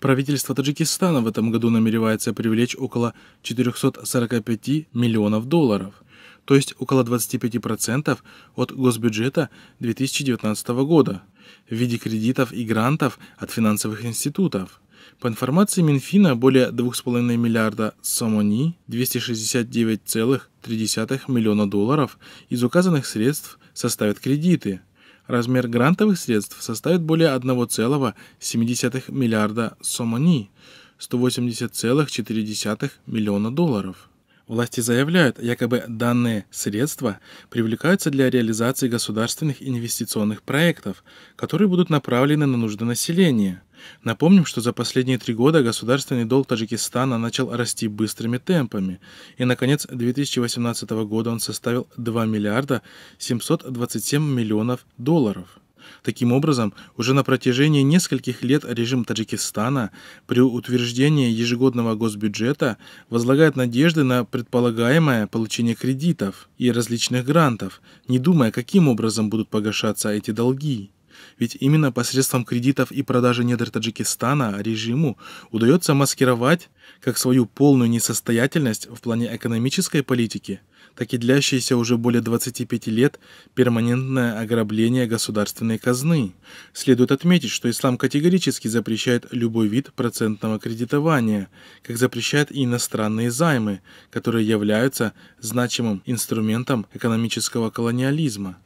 Правительство Таджикистана в этом году намеревается привлечь около 445 миллионов долларов, то есть около 25% от госбюджета 2019 года в виде кредитов и грантов от финансовых институтов. По информации Минфина, более 2,5 миллиарда сомони, 269,3 миллиона долларов из указанных средств составят кредиты – размер грантовых средств составит более 1,7 миллиарда сомани, 180,4 миллиона долларов. Власти заявляют, якобы данные средства привлекаются для реализации государственных инвестиционных проектов, которые будут направлены на нужды населения – Напомним, что за последние три года государственный долг Таджикистана начал расти быстрыми темпами, и на конец 2018 года он составил 2 миллиарда 727 миллионов долларов. Таким образом, уже на протяжении нескольких лет режим Таджикистана при утверждении ежегодного госбюджета возлагает надежды на предполагаемое получение кредитов и различных грантов, не думая, каким образом будут погашаться эти долги. Ведь именно посредством кредитов и продажи недр Таджикистана режиму удается маскировать как свою полную несостоятельность в плане экономической политики, так и длящееся уже более 25 лет перманентное ограбление государственной казны. Следует отметить, что ислам категорически запрещает любой вид процентного кредитования, как запрещает и иностранные займы, которые являются значимым инструментом экономического колониализма.